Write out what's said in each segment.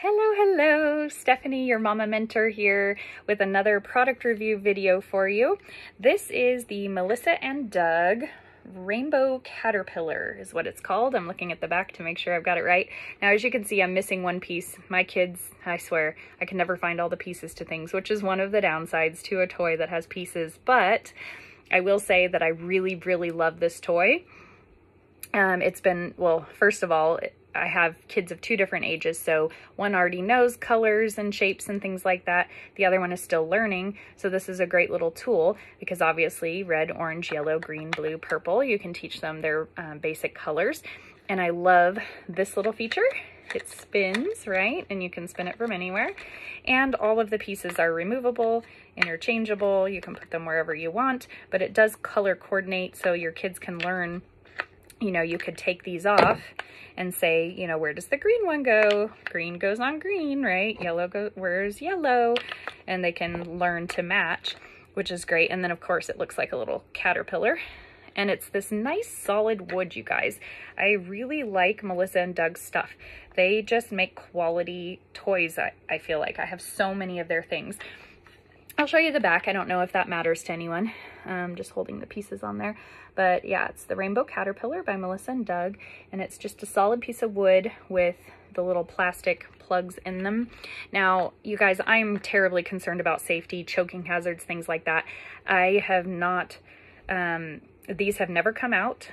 Hello, hello, Stephanie, your mama mentor here with another product review video for you. This is the Melissa and Doug Rainbow Caterpillar is what it's called. I'm looking at the back to make sure I've got it right. Now, as you can see, I'm missing one piece. My kids, I swear, I can never find all the pieces to things, which is one of the downsides to a toy that has pieces. But I will say that I really, really love this toy. Um, it's been, well, first of all, it, I have kids of two different ages, so one already knows colors and shapes and things like that. The other one is still learning, so this is a great little tool because obviously red, orange, yellow, green, blue, purple, you can teach them their um, basic colors. And I love this little feature. It spins, right? And you can spin it from anywhere. And all of the pieces are removable, interchangeable. You can put them wherever you want, but it does color coordinate so your kids can learn you know, you could take these off and say, you know, where does the green one go? Green goes on green, right? Yellow goes, where's yellow? And they can learn to match, which is great. And then of course it looks like a little caterpillar. And it's this nice solid wood, you guys. I really like Melissa and Doug's stuff. They just make quality toys, I, I feel like. I have so many of their things. I'll show you the back. I don't know if that matters to anyone. I'm um, just holding the pieces on there. But yeah, it's the Rainbow Caterpillar by Melissa and Doug. And it's just a solid piece of wood with the little plastic plugs in them. Now, you guys, I'm terribly concerned about safety, choking hazards, things like that. I have not, um, these have never come out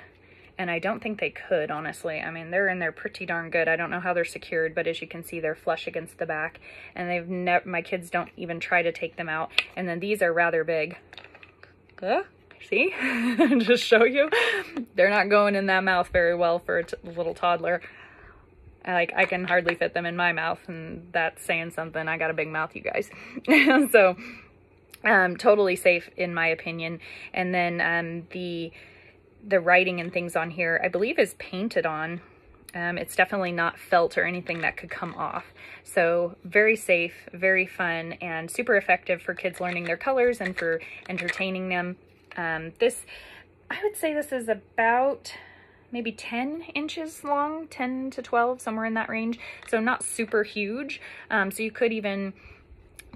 and I don't think they could, honestly. I mean, they're in there pretty darn good. I don't know how they're secured, but as you can see, they're flush against the back, and they've never, my kids don't even try to take them out. And then these are rather big. Uh, see? Just show you. They're not going in that mouth very well for a little toddler. Like, I can hardly fit them in my mouth, and that's saying something. I got a big mouth, you guys. so, um, totally safe in my opinion. And then um, the the writing and things on here, I believe is painted on. Um, it's definitely not felt or anything that could come off. So very safe, very fun, and super effective for kids learning their colors and for entertaining them. Um, this, I would say this is about maybe 10 inches long, 10 to 12, somewhere in that range. So not super huge. Um, so you could even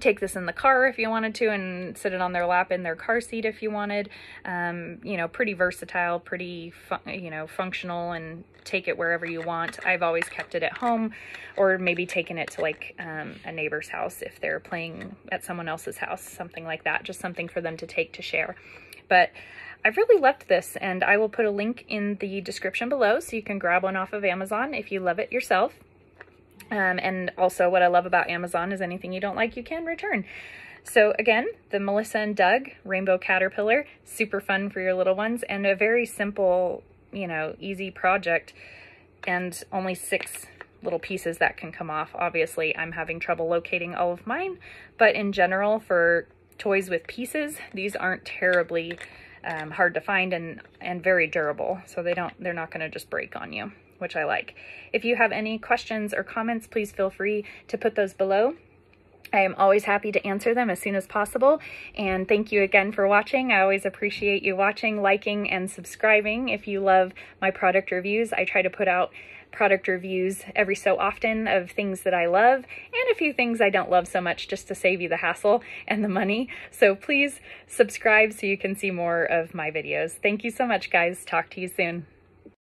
take this in the car if you wanted to and sit it on their lap in their car seat if you wanted. Um, you know, pretty versatile, pretty, you know, functional and take it wherever you want. I've always kept it at home or maybe taken it to like um, a neighbor's house if they're playing at someone else's house, something like that, just something for them to take to share. But I have really loved this and I will put a link in the description below so you can grab one off of Amazon if you love it yourself. Um, and also what I love about Amazon is anything you don't like, you can return. So again, the Melissa and Doug Rainbow Caterpillar, super fun for your little ones and a very simple, you know, easy project and only six little pieces that can come off. Obviously, I'm having trouble locating all of mine, but in general for toys with pieces, these aren't terribly um, hard to find and, and very durable. So they don't, they're not going to just break on you which I like. If you have any questions or comments, please feel free to put those below. I am always happy to answer them as soon as possible. And thank you again for watching. I always appreciate you watching, liking, and subscribing. If you love my product reviews, I try to put out product reviews every so often of things that I love and a few things I don't love so much just to save you the hassle and the money. So please subscribe so you can see more of my videos. Thank you so much, guys. Talk to you soon.